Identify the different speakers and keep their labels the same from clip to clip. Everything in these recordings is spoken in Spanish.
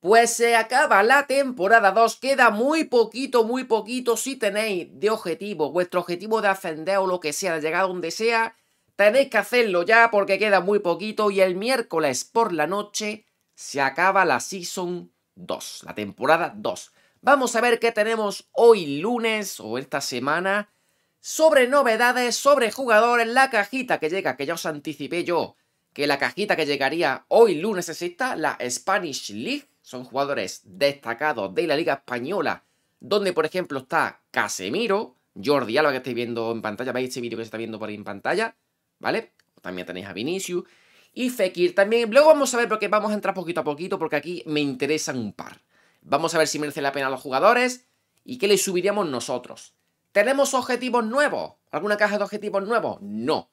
Speaker 1: Pues se acaba la temporada 2, queda muy poquito, muy poquito si tenéis de objetivo, vuestro objetivo de ascender o lo que sea, de llegar a donde sea, tenéis que hacerlo ya porque queda muy poquito y el miércoles por la noche se acaba la Season 2, la temporada 2. Vamos a ver qué tenemos hoy lunes o esta semana sobre novedades, sobre jugadores, la cajita que llega, que ya os anticipé yo, que la cajita que llegaría hoy lunes es esta, la Spanish League son jugadores destacados de la Liga Española, donde por ejemplo está Casemiro, Jordi Alba que estáis viendo en pantalla, veis este vídeo que se está viendo por ahí en pantalla, ¿vale? También tenéis a Vinicius y Fekir también. Luego vamos a ver porque vamos a entrar poquito a poquito porque aquí me interesan un par. Vamos a ver si merece la pena los jugadores y qué les subiríamos nosotros. ¿Tenemos objetivos nuevos? ¿Alguna caja de objetivos nuevos? No.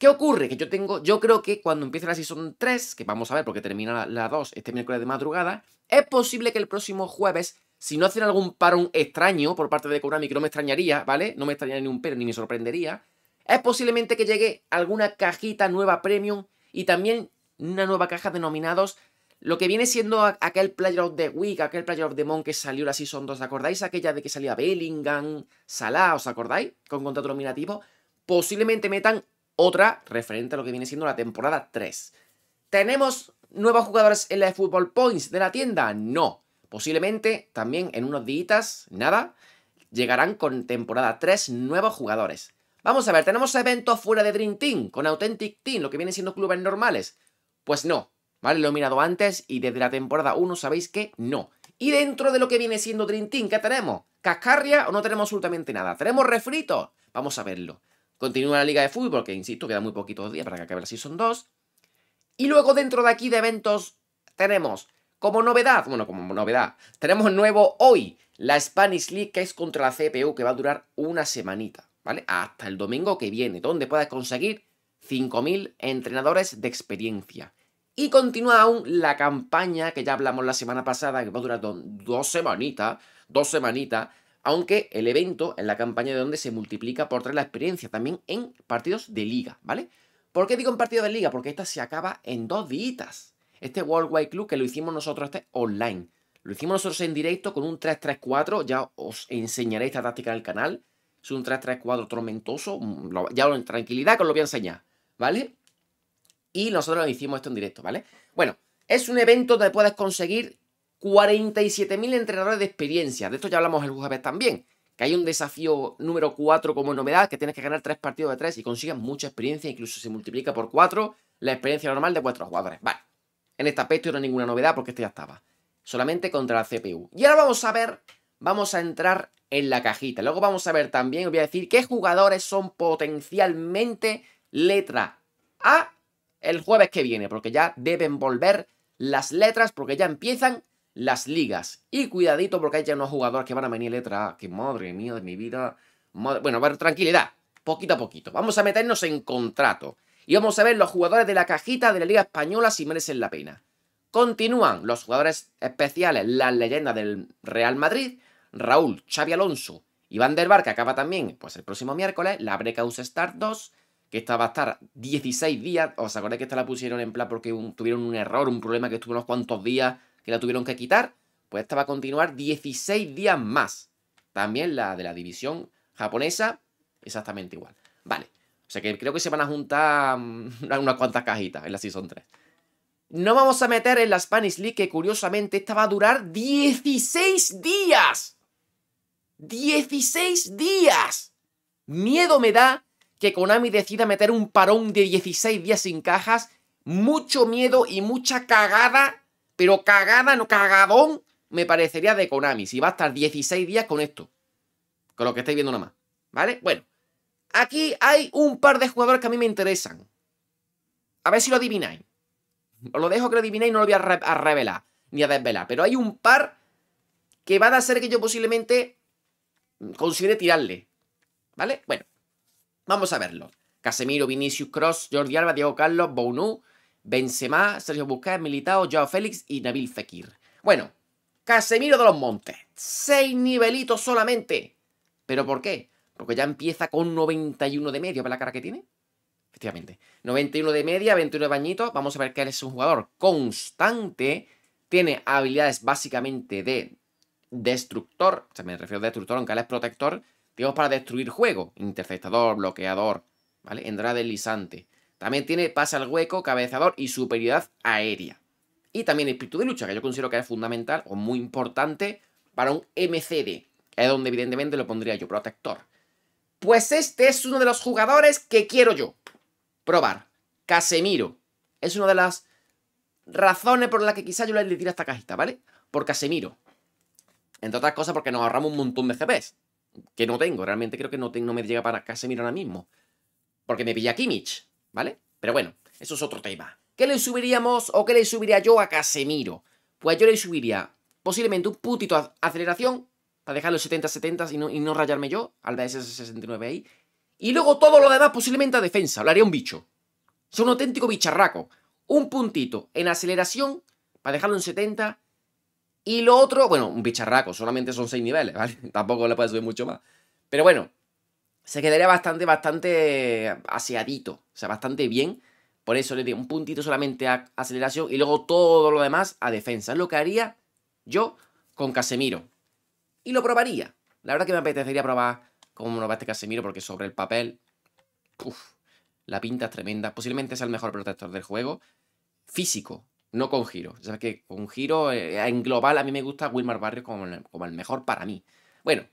Speaker 1: ¿Qué ocurre? Que yo tengo, yo creo que cuando empiece la Season 3, que vamos a ver porque termina la, 2 este miércoles de madrugada, es posible que el próximo jueves, si no hacen algún parón extraño por parte de Konami, que no me extrañaría, ¿vale? No me extrañaría ni un pero ni me sorprendería, es posiblemente que llegue alguna cajita nueva premium y también una nueva caja denominados lo que viene siendo aquel Player of the Week, aquel Player of the que salió la Season 2, ¿os acordáis? Aquella de que salía Bellingham, Salah, ¿os acordáis? Con contrato nominativo. Posiblemente metan otra referente a lo que viene siendo la temporada 3. ¿Tenemos nuevos jugadores en la Football Points de la tienda? No. Posiblemente también en unos días, nada, llegarán con temporada 3 nuevos jugadores. Vamos a ver, ¿tenemos eventos fuera de Dream Team con Authentic Team, lo que viene siendo clubes normales? Pues no, ¿vale? Lo he mirado antes y desde la temporada 1 sabéis que no. Y dentro de lo que viene siendo Dream Team, ¿qué tenemos? ¿Cascarria o no tenemos absolutamente nada? ¿Tenemos Refrito. Vamos a verlo. Continúa la Liga de Fútbol, que insisto, queda muy poquitos días para que acabe la son 2. Y luego dentro de aquí de eventos tenemos como novedad, bueno, como novedad, tenemos nuevo hoy la Spanish League que es contra la CPU que va a durar una semanita, ¿vale? Hasta el domingo que viene, donde puedas conseguir 5.000 entrenadores de experiencia. Y continúa aún la campaña que ya hablamos la semana pasada, que va a durar dos semanitas, dos semanitas, aunque el evento en la campaña de donde se multiplica por tres la experiencia, también en partidos de liga, ¿vale? ¿Por qué digo en partidos de liga? Porque esta se acaba en dos días. Este World Wide Club que lo hicimos nosotros, este online. Lo hicimos nosotros en directo con un 3-3-4, ya os enseñaré esta táctica en el canal. Es un 3-3-4 tormentoso, mm, ya en tranquilidad con os lo voy a enseñar, ¿vale? Y nosotros lo hicimos esto en directo, ¿vale? Bueno, es un evento donde puedes conseguir 47.000 entrenadores de experiencia. De esto ya hablamos el jueves también. Que hay un desafío número 4 como novedad, que tienes que ganar 3 partidos de 3 y consigues mucha experiencia, incluso se multiplica por 4 la experiencia normal de vuestros jugadores. Vale, en este aspecto no hay ninguna novedad porque este ya estaba. Solamente contra la CPU. Y ahora vamos a ver, vamos a entrar en la cajita. Luego vamos a ver también, os voy a decir qué jugadores son potencialmente letra A el jueves que viene, porque ya deben volver las letras, porque ya empiezan las ligas. Y cuidadito porque hay ya unos jugadores que van a venir letras A. Que madre mía de mi vida. Bueno, ver, tranquilidad. Poquito a poquito. Vamos a meternos en contrato. Y vamos a ver los jugadores de la cajita de la Liga Española si merecen la pena. Continúan los jugadores especiales, las leyendas del Real Madrid, Raúl, Xavi Alonso y Van der Bar, que acaba también pues el próximo miércoles, la Breakout Start 2, que esta va a estar 16 días. ¿Os acordáis que esta la pusieron en plan porque tuvieron un error, un problema que estuvo unos cuantos días que la tuvieron que quitar, pues esta va a continuar 16 días más. También la de la división japonesa, exactamente igual. Vale, o sea que creo que se van a juntar mm, unas cuantas cajitas en la Season 3. No vamos a meter en la Spanish League, que curiosamente esta va a durar 16 días. 16 días. Miedo me da que Konami decida meter un parón de 16 días sin cajas. Mucho miedo y mucha cagada pero cagada, no cagadón, me parecería de Konami. Si va a estar 16 días con esto. Con lo que estáis viendo nomás, ¿Vale? Bueno. Aquí hay un par de jugadores que a mí me interesan. A ver si lo adivináis. Os lo dejo que lo adivináis, no lo voy a, revelar. Ni a desvelar. Pero hay un par que van a ser que yo posiblemente considere tirarle. ¿Vale? Bueno. Vamos a verlo. Casemiro, Vinicius Cross, Jordi Alba, Diego Carlos, Bounou... Benzema, Sergio Busquets, Militao, Joao Félix y Nabil Fekir. Bueno, Casemiro de los Montes. Seis nivelitos solamente. ¿Pero por qué? Porque ya empieza con 91 de medio para la cara que tiene? Efectivamente. 91 de media, 21 de bañito. Vamos a ver que él es un jugador constante. Tiene habilidades básicamente de destructor. O sea, me refiero a destructor, aunque él es protector. Digamos para destruir juego. Interceptador, bloqueador. ¿Vale? Entrada deslizante. También tiene pasa al hueco, cabezador y superioridad aérea. Y también espíritu de lucha, que yo considero que es fundamental o muy importante para un MCD, es donde evidentemente lo pondría yo, protector. Pues este es uno de los jugadores que quiero yo probar. Casemiro. Es una de las razones por las que quizá yo le tire esta cajita, ¿vale? Por Casemiro. Entre otras cosas porque nos ahorramos un montón de CPs. Que no tengo, realmente creo que no, tengo, no me llega para Casemiro ahora mismo. Porque me pilla Kimmich. ¿vale? Pero bueno, eso es otro tema. ¿Qué le subiríamos o qué le subiría yo a Casemiro? Pues yo le subiría posiblemente un puntito a aceleración para dejarlo en 70-70 y, no, y no, rayarme yo al de ese 69 ahí. Y luego todo lo demás posiblemente a defensa, lo haría un bicho. Es un auténtico bicharraco. Un puntito en aceleración para dejarlo en 70 y lo otro, bueno, un bicharraco, solamente son 6 niveles, ¿vale? Tampoco le puede subir mucho más. Pero bueno, se quedaría bastante, bastante aseadito, o sea, bastante bien. Por eso le di un puntito solamente a aceleración y luego todo lo demás a defensa. lo que haría yo con Casemiro. Y lo probaría. La verdad que me apetecería probar cómo lo va este Casemiro porque sobre el papel, la pinta es tremenda. Posiblemente sea el mejor protector del juego. Físico, no con giro. O sea, que con giro, eh, en global, a mí me gusta Wilmar Barrios como el mejor para mí. Bueno,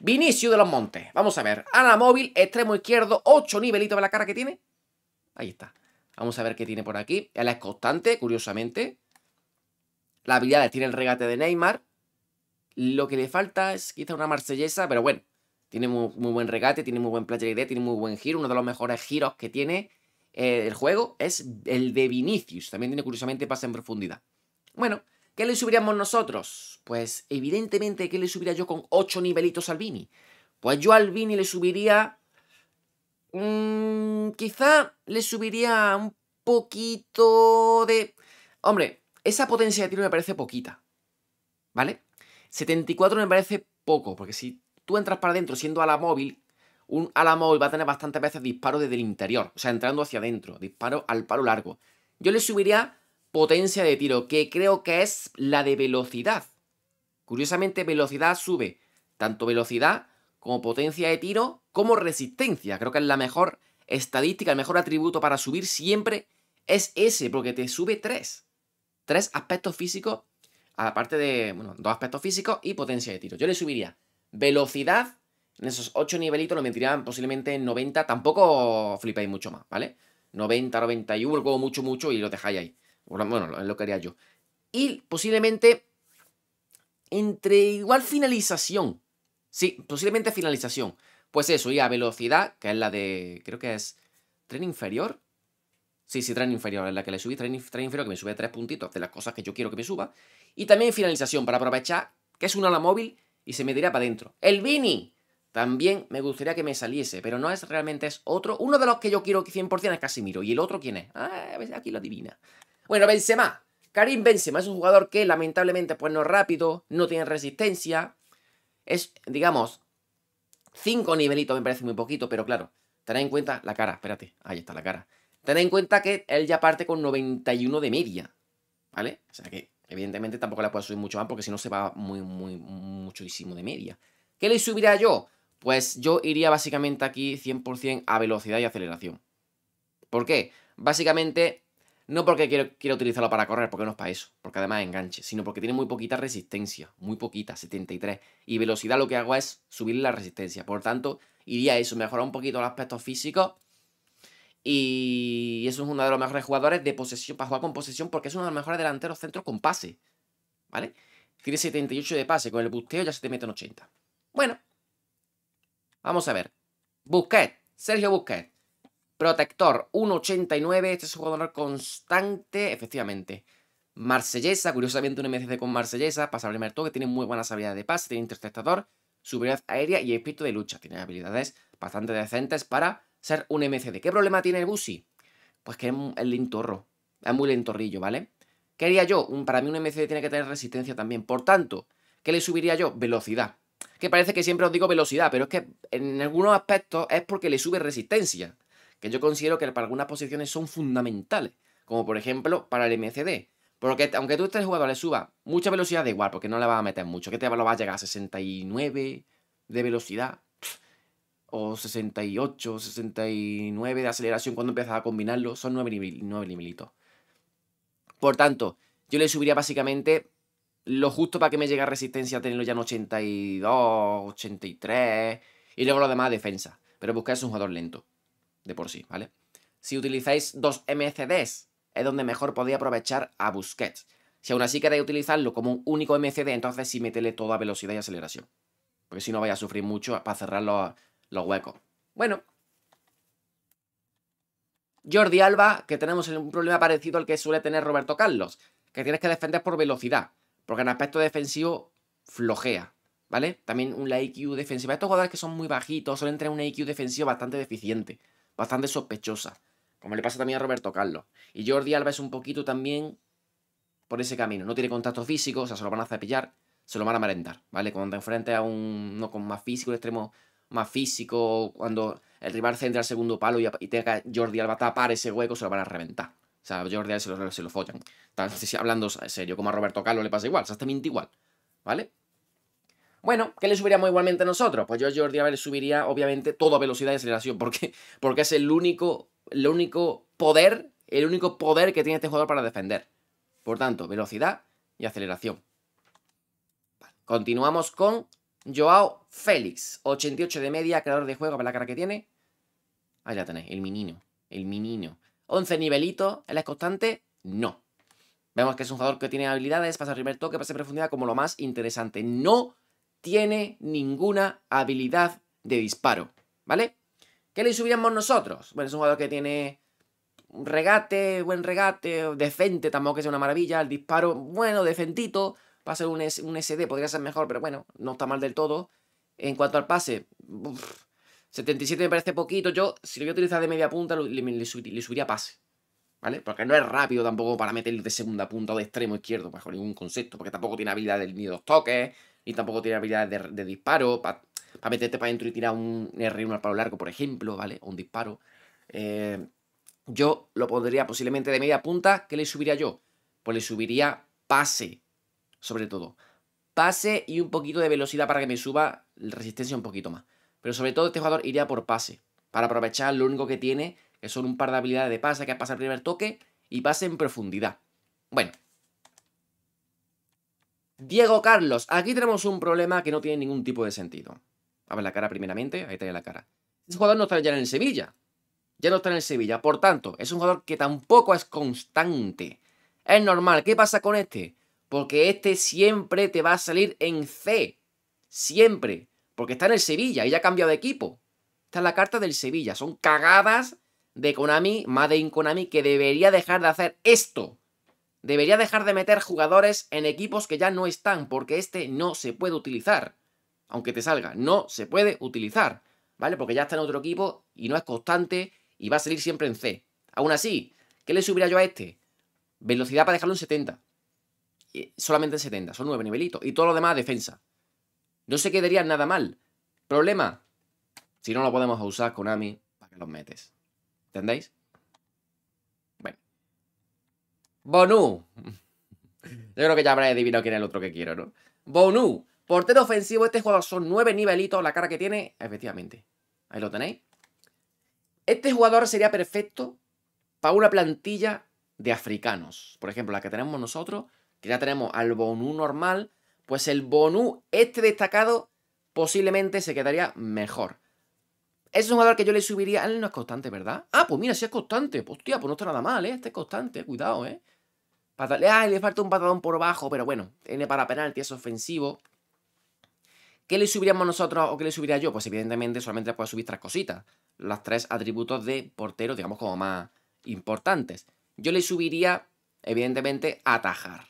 Speaker 1: Vinicius de los Montes. Vamos a ver. Ana móvil, extremo izquierdo, 8 nivelitos de la cara que tiene. Ahí está. Vamos a ver qué tiene por aquí. Él es constante, curiosamente. Las habilidades tiene el regate de Neymar. Lo que le falta es quizá una marsellesa, pero bueno. Tiene muy, buen regate, tiene muy buen de idea, tiene muy buen giro. Uno de los mejores giros que tiene eh, el juego es el de Vinicius. También tiene curiosamente pase en profundidad. Bueno, ¿Qué le subiríamos nosotros? Pues evidentemente, ¿qué le subiría yo con 8 nivelitos al Vini? Pues yo al Bini le subiría... Mm, quizá le subiría un poquito de... Hombre, esa potencia de tiro me parece poquita. ¿Vale? 74 me parece poco, porque si tú entras para adentro siendo ala móvil, un ala móvil va a tener bastantes veces disparo desde el interior, o sea, entrando hacia adentro, disparo al palo largo. Yo le subiría potencia de tiro, que creo que es la de velocidad. Curiosamente, velocidad sube, tanto velocidad como potencia de tiro, como resistencia. Creo que es la mejor estadística, el mejor atributo para subir siempre es ese, porque te sube tres. Tres aspectos físicos, aparte de, bueno, dos aspectos físicos y potencia de tiro. Yo le subiría velocidad, en esos ocho nivelitos lo mentirían posiblemente en 90, tampoco flipáis mucho más, ¿vale? 90, 91, como mucho, mucho y lo dejáis ahí. Bueno, es lo que haría yo. Y posiblemente entre igual finalización. Sí, posiblemente finalización. Pues eso, y a velocidad, que es la de. Creo que es. Tren inferior. Sí, sí, tren inferior, es la que le subí, tren, inferior, que me sube tres puntitos de las cosas que yo quiero que me suba. Y también finalización, para aprovechar que es una ala móvil y se me dirá para adentro. ¡El Vini! También me gustaría que me saliese, pero no es realmente es otro. Uno de los que yo quiero 100% es Casimiro. ¿Y el otro quién es? Ah, aquí lo adivina. Bueno, Benzema. Karim Benzema es un jugador que lamentablemente pues no es rápido, no tiene resistencia. Es, digamos, cinco nivelitos me parece muy poquito, pero claro, tened en cuenta la cara, espérate, ahí está la cara. Tened en cuenta que él ya parte con 91 de media, ¿vale? O sea que evidentemente tampoco la puedo subir mucho más porque si no se va muy, muy, muchísimo de media. ¿Qué le subiría yo? Pues yo iría básicamente aquí 100% a velocidad y aceleración. ¿Por qué? Básicamente no porque quiero, utilizarlo para correr, porque no es para eso, porque además enganche, sino porque tiene muy poquita resistencia, muy poquita, 73. Y velocidad lo que hago es subir la resistencia. Por tanto, iría a eso, mejorar un poquito los aspectos físicos. Y eso es uno de los mejores jugadores de posesión, para jugar con posesión, porque es uno de los mejores delanteros centros con pase. ¿Vale? Tiene 78 de pase, con el busteo ya se te meten 80. Bueno, vamos a ver. Busquet, Sergio Busquet. Protector, 1.89. Este es un jugador constante, efectivamente. Marsellesa, curiosamente un MCD con Marsellesa, pasa al que tiene muy buenas habilidades de pase, tiene interceptador, superioridad aérea y espíritu de lucha. Tiene habilidades bastante decentes para ser un MCD. ¿Qué problema tiene el Busi? Pues que es lentorro, es muy lentorrillo, ¿vale? ¿Qué haría yo? para mí un MCD tiene que tener resistencia también. Por tanto, ¿qué le subiría yo? Velocidad. Que parece que siempre os digo velocidad, pero es que en algunos aspectos es porque le sube resistencia que yo considero que para algunas posiciones son fundamentales, como por ejemplo para el MCD. Porque aunque tú este jugador le suba mucha velocidad, da igual, porque no le vas a meter mucho, que te lo va a llegar a 69 de velocidad, o 68, 69 de aceleración cuando empiezas a combinarlo, son 9, Por tanto, yo le subiría básicamente lo justo para que me llegue a resistencia a tenerlo ya en 82, 83 y luego lo demás defensa. Pero buscar es un jugador lento por sí, ¿vale? Si utilizáis dos MCDs, es donde mejor podéis aprovechar a Busquets. Si aún así queréis utilizarlo como un único MCD, entonces sí métele toda velocidad y aceleración. Porque si no vais a sufrir mucho para cerrar los, huecos. Bueno. Jordi Alba, que tenemos un problema parecido al que suele tener Roberto Carlos. Que tienes que defender por velocidad. Porque en aspecto defensivo flojea. ¿Vale? También un IQ defensiva. Estos jugadores que son muy bajitos suelen tener un IQ defensivo bastante deficiente bastante sospechosa, como le pasa también a Roberto Carlos. Y Jordi Alba es un poquito también por ese camino. No tiene contacto físico, o sea, se lo van a cepillar, se lo van a amarentar, ¿vale? Cuando te enfrentes a uno con más físico, el extremo más físico, cuando el rival centra al segundo palo y, tenga Jordi Alba tapar ese hueco, se lo van a reventar. O sea, Jordi Alba se lo, se lo follan. hablando serio, como a Roberto Carlos le pasa igual, exactamente igual, ¿vale? Bueno, ¿qué le subiríamos igualmente a nosotros? Pues yo Jordi le subiría, obviamente, todo velocidad y aceleración. ¿Por Porque es el único, el único poder, el único poder que tiene este jugador para defender. Por tanto, velocidad y aceleración. Continuamos con Joao Félix, 88 de media, creador de juego, para la cara que tiene? Ahí la tenéis, el minino, el minino. 11 nivelitos, ¿él es constante? No. Vemos que es un jugador que tiene habilidades, pasa el primer toque, pasa en profundidad como lo más interesante. No tiene ninguna habilidad de disparo, ¿vale? ¿Qué le subíamos nosotros? Bueno, es un jugador que tiene regate, buen regate, decente, tampoco que sea una maravilla, el disparo, bueno, decentito, va a ser un, un SD, podría ser mejor, pero bueno, no está mal del todo. En cuanto al pase, 77 me parece poquito, yo si lo voy a utilizar de media punta, le, subiría pase, ¿vale? Porque no es rápido tampoco para meter de segunda punta o de extremo izquierdo, bajo ningún concepto, porque tampoco tiene habilidad de, ni dos toques, y tampoco tiene habilidades de, disparo para meterte para adentro y tirar un R1 al palo largo, por ejemplo, ¿vale? O un disparo. Eh, yo lo pondría posiblemente de media punta. ¿Qué le subiría yo? Pues le subiría pase, sobre todo. Pase y un poquito de velocidad para que me suba resistencia un poquito más. Pero sobre todo este jugador iría por pase, para aprovechar lo único que tiene, que son un par de habilidades de pase, que es el primer toque y pase en profundidad. Bueno, Diego Carlos, aquí tenemos un problema que no tiene ningún tipo de sentido. A ver la cara primeramente, ahí ya la cara. Este jugador no está ya en el Sevilla. Ya no está en el Sevilla. Por tanto, es un jugador que tampoco es constante. Es normal. ¿Qué pasa con este? Porque este siempre te va a salir en C. Siempre. Porque está en el Sevilla y ya ha cambiado de equipo. Esta es la carta del Sevilla. Son cagadas de Konami, Made in Konami, que debería dejar de hacer esto. Debería dejar de meter jugadores en equipos que ya no están, porque este no se puede utilizar. Aunque te salga, no se puede utilizar, ¿vale? Porque ya está en otro equipo y no es constante y va a salir siempre en C. Aún así, ¿qué le subiría yo a este? Velocidad para dejarlo en 70. Eh, solamente en 70, son nueve nivelitos. Y todo lo demás defensa. No se quedaría nada mal. Problema, si no lo podemos usar, Konami, ¿para que los metes? ¿Entendéis? Bonu. Yo creo que ya habrá adivinado quién es el otro que quiero, ¿no? Bonu. Portero ofensivo, este jugador son nueve nivelitos, la cara que tiene, efectivamente. Ahí lo tenéis. Este jugador sería perfecto para una plantilla de africanos. Por ejemplo, la que tenemos nosotros, que ya tenemos al Bonu normal, pues el Bonu, este destacado, posiblemente se quedaría mejor. Ese es un jugador que yo le subiría. Él no es constante, ¿verdad? Ah, pues mira, si es constante. Pues, hostia, pues no está nada mal, ¿eh? Este es constante, cuidado, ¿eh? Ah, le falta un patadón por bajo, pero bueno, tiene para penalti, es ofensivo. ¿Qué le subiríamos nosotros o qué le subiría yo? Pues evidentemente solamente puedo subir tres cositas. Las tres atributos de portero, digamos, como más importantes. Yo le subiría, evidentemente, atajar.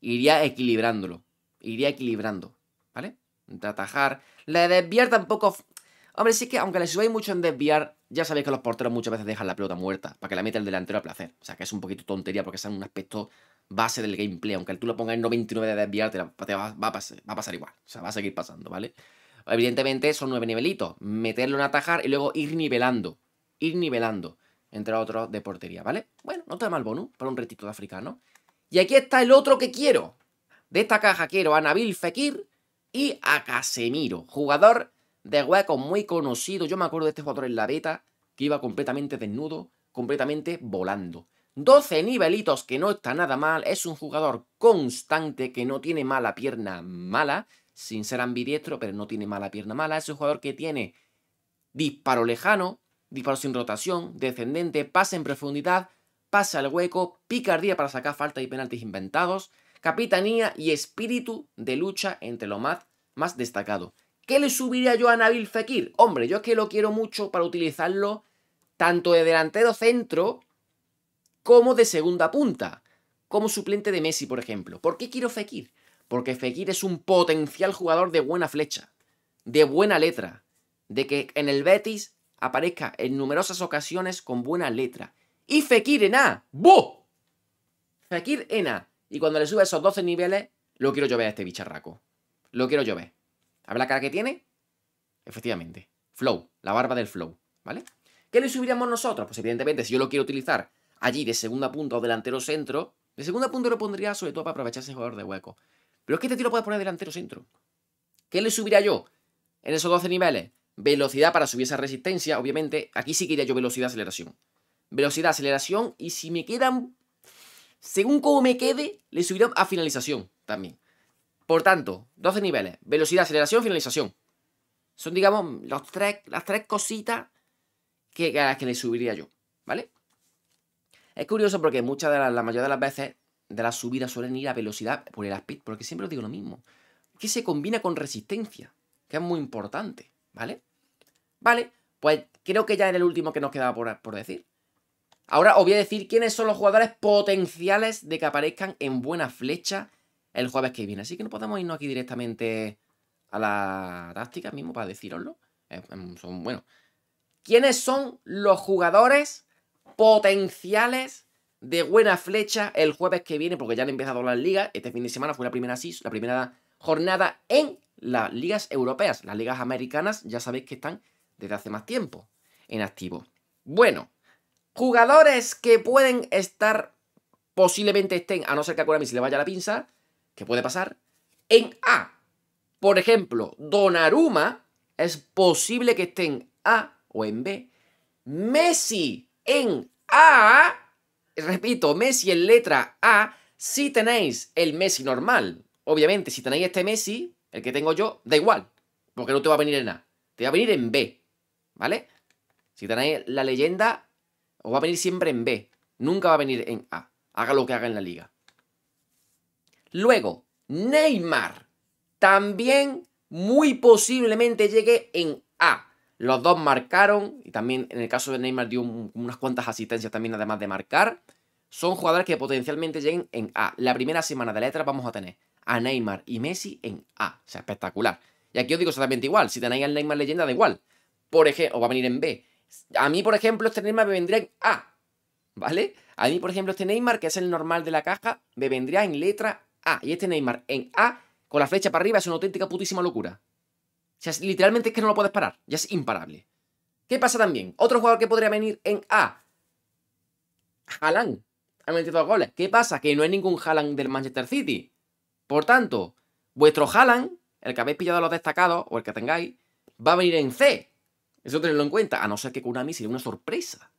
Speaker 1: Iría equilibrándolo. Iría equilibrando, ¿vale? De atajar. Le despierta un poco... Hombre, sí que aunque le subáis mucho en desviar, ya sabéis que los porteros muchas veces dejan la pelota muerta para que la meta el delantero a placer. O sea, que es un poquito tontería porque es un aspecto base del gameplay. Aunque tú lo pongas en 99 de desviar, te, va, a pasar, igual. O sea, va a seguir pasando, ¿vale? Evidentemente son nueve nivelitos. Meterlo en atajar y luego ir nivelando. Ir nivelando entre otros de portería, ¿vale? Bueno, no está mal bonus para un retito de africano. Y aquí está el otro que quiero. De esta caja quiero a Nabil Fekir y a Casemiro, jugador de hueco muy conocido. Yo me acuerdo de este jugador en la beta, que iba completamente desnudo, completamente volando. 12 nivelitos, que no está nada mal. Es un jugador constante, que no tiene mala pierna mala, sin ser ambidiestro, pero no tiene mala pierna mala. Es un jugador que tiene disparo lejano, disparo sin rotación, descendente, pase en profundidad, Pasa al hueco, picardía para sacar falta y penaltis inventados, capitanía y espíritu de lucha entre lo más, más destacado. ¿Qué le subiría yo a Nabil Fekir? Hombre, yo es que lo quiero mucho para utilizarlo tanto de delantero centro como de segunda punta, como suplente de Messi, por ejemplo. ¿Por qué quiero Fekir? Porque Fekir es un potencial jugador de buena flecha, de buena letra, de que en el Betis aparezca en numerosas ocasiones con buena letra. Y Fekir en A, ¡bu! Fekir en A. Y cuando le sube esos 12 niveles, lo quiero llover a este bicharraco. Lo quiero llover. A la cara que tiene. Efectivamente. Flow, la barba del flow, ¿vale? ¿Qué le subiríamos nosotros? Pues evidentemente, si yo lo quiero utilizar allí de segunda punta o delantero centro, de segunda punta lo pondría sobre todo para aprovechar ese jugador de hueco. Pero es que este tiro lo poner delantero centro. ¿Qué le subiría yo en esos 12 niveles? Velocidad para subir esa resistencia, obviamente. Aquí sí que iría yo velocidad, aceleración. Velocidad, aceleración. Y si me quedan. Según cómo me quede, le subiría a finalización también. Por tanto, 12 niveles, velocidad, aceleración, finalización. Son, digamos, los tres, las tres cositas que, a las que le subiría yo, ¿vale? Es curioso porque muchas de la mayoría de las veces de las subidas suelen ir a velocidad por el speed, porque siempre os digo lo mismo, que se combina con resistencia, que es muy importante, ¿vale? Vale, pues creo que ya era el último que nos quedaba por, por decir. Ahora os voy a decir quiénes son los jugadores potenciales de que aparezcan en buena flecha el jueves que viene. Así que no podemos irnos aquí directamente a la táctica mismo para deciroslo. Em, son, bueno, ¿quiénes son los jugadores potenciales de buena flecha el jueves que viene? Porque ya han empezado las ligas. Este fin de semana fue la primera, la primera jornada en las ligas europeas. Las ligas americanas ya sabéis que están desde hace más tiempo en activo. Bueno, jugadores que pueden estar, posiblemente estén, a no ser que a si se le vaya la pinza, ¿Qué puede pasar? En A, por ejemplo, Donaruma es posible que esté en A o en B. Messi en A, repito, Messi en letra A, si tenéis el Messi normal. Obviamente, si tenéis este Messi, el que tengo yo, da igual, porque no te va a venir en A, te va a venir en B, ¿vale? Si tenéis la leyenda, os va a venir siempre en B, nunca va a venir en A, haga lo que haga en la liga. Luego, Neymar también muy posiblemente llegue en A. Los dos marcaron, y también en el caso de Neymar dio unas cuantas asistencias también además de marcar. Son jugadores que potencialmente lleguen en A. La primera semana de letras vamos a tener a Neymar y Messi en A. O sea, espectacular. Y aquí os digo exactamente igual. Si tenéis al Neymar leyenda, da igual. Por ejemplo, o va a venir en B. A mí, por ejemplo, este Neymar me vendría en A. ¿Vale? A mí, por ejemplo, este Neymar, que es el normal de la caja, me vendría en letra a. Y este Neymar en A, con la flecha para arriba, es una auténtica putísima locura. O sea, literalmente es que no lo puedes parar. Ya es imparable. ¿Qué pasa también? Otro jugador que podría venir en A. Haaland. Ha metido dos goles. ¿Qué pasa? Que no hay ningún Haaland del Manchester City. Por tanto, vuestro Haaland, el que habéis pillado a los destacados, o el que tengáis, va a venir en C. Eso tenedlo en cuenta. A no ser que Konami sería una sorpresa.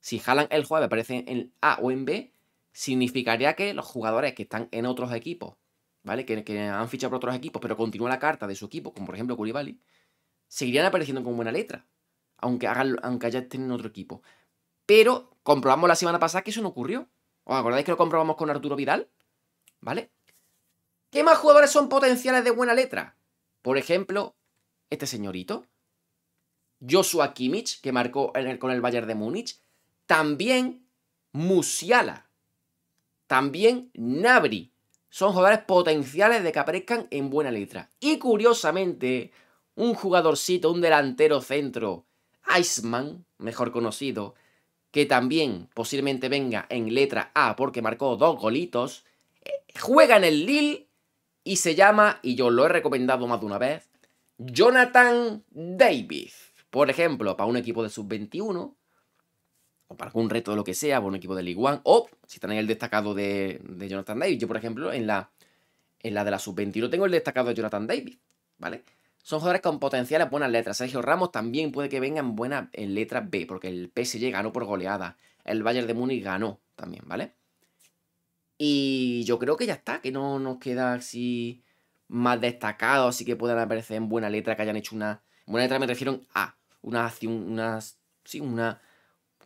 Speaker 1: Si Haaland el jueves aparece en A o en B, significaría que los jugadores que están en otros equipos, ¿vale? Que, han fichado por otros equipos, pero continúa la carta de su equipo, como por ejemplo Curibali, seguirían apareciendo con buena letra, aunque, hagan, aunque ya estén en otro equipo. Pero comprobamos la semana pasada que eso no ocurrió. ¿Os acordáis que lo comprobamos con Arturo Vidal? ¿Vale? ¿Qué más jugadores son potenciales de buena letra? Por ejemplo, este señorito. Joshua Kimmich, que marcó con el Bayern de Múnich. También Musiala. También Nabri. Son jugadores potenciales de que aparezcan en buena letra. Y curiosamente, un jugadorcito, un delantero centro, Iceman, mejor conocido, que también posiblemente venga en letra A porque marcó dos golitos, eh, juega en el Lille y se llama, y yo lo he recomendado más de una vez, Jonathan Davis. Por ejemplo, para un equipo de sub-21, o para algún reto de lo que sea, O un equipo de League One, o si están tenéis el destacado de, Jonathan Davis. Yo, por ejemplo, en la, en la de la sub-21 tengo el destacado de Jonathan Davis, ¿vale? Son jugadores con potenciales buenas letras. Sergio Ramos también puede que venga en buena en letra B, porque el PSG ganó por goleada. El Bayern de Múnich ganó también, ¿vale? Y yo creo que ya está, que no nos queda así más destacado así que puedan aparecer en buena letra, que hayan hecho una... En buena letra me refiero a una una... Sí, una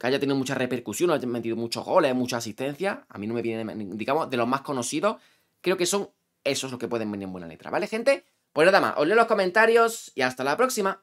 Speaker 1: que haya tenido mucha repercusión, haya metido muchos goles, mucha asistencia. A mí no me viene, digamos, de los más conocidos. Creo que son esos los que pueden venir en buena letra, ¿vale, gente? Pues nada más, os leo los comentarios y hasta la próxima.